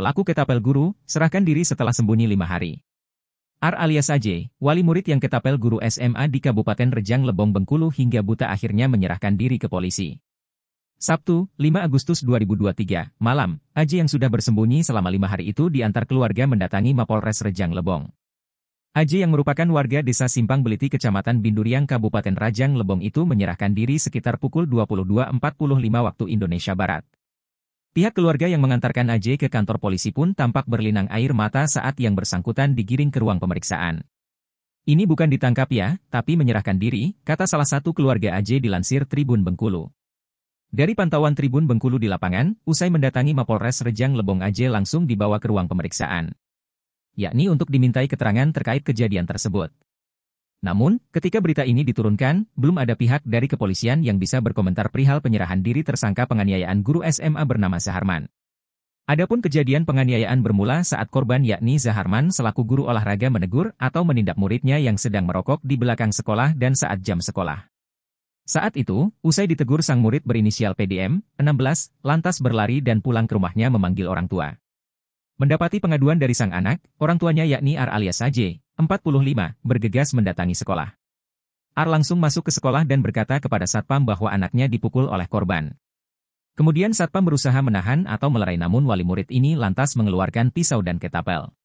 pelaku ketapel guru, serahkan diri setelah sembunyi lima hari. Ar alias AJ, wali murid yang ketapel guru SMA di Kabupaten Rejang Lebong Bengkulu hingga buta akhirnya menyerahkan diri ke polisi. Sabtu, 5 Agustus 2023, malam, AJ yang sudah bersembunyi selama lima hari itu diantar keluarga mendatangi Mapolres Rejang Lebong. AJ yang merupakan warga desa Simpang Beliti Kecamatan Binduriang Kabupaten Rajang Lebong itu menyerahkan diri sekitar pukul 22.45 waktu Indonesia Barat. Pihak keluarga yang mengantarkan AJ ke kantor polisi pun tampak berlinang air mata saat yang bersangkutan digiring ke ruang pemeriksaan. Ini bukan ditangkap ya, tapi menyerahkan diri, kata salah satu keluarga AJ dilansir Tribun Bengkulu. Dari pantauan Tribun Bengkulu di lapangan, usai mendatangi Mapolres Rejang Lebong AJ langsung dibawa ke ruang pemeriksaan. Yakni untuk dimintai keterangan terkait kejadian tersebut. Namun, ketika berita ini diturunkan, belum ada pihak dari kepolisian yang bisa berkomentar perihal penyerahan diri tersangka penganiayaan guru SMA bernama Zaharman. Adapun kejadian penganiayaan bermula saat korban yakni Zaharman selaku guru olahraga menegur atau menindak muridnya yang sedang merokok di belakang sekolah dan saat jam sekolah. Saat itu, usai ditegur sang murid berinisial PDM, 16, lantas berlari dan pulang ke rumahnya memanggil orang tua. Mendapati pengaduan dari sang anak, orang tuanya yakni R alias 45, bergegas mendatangi sekolah. Ar langsung masuk ke sekolah dan berkata kepada Satpam bahwa anaknya dipukul oleh korban. Kemudian Satpam berusaha menahan atau melerai namun wali murid ini lantas mengeluarkan pisau dan ketapel.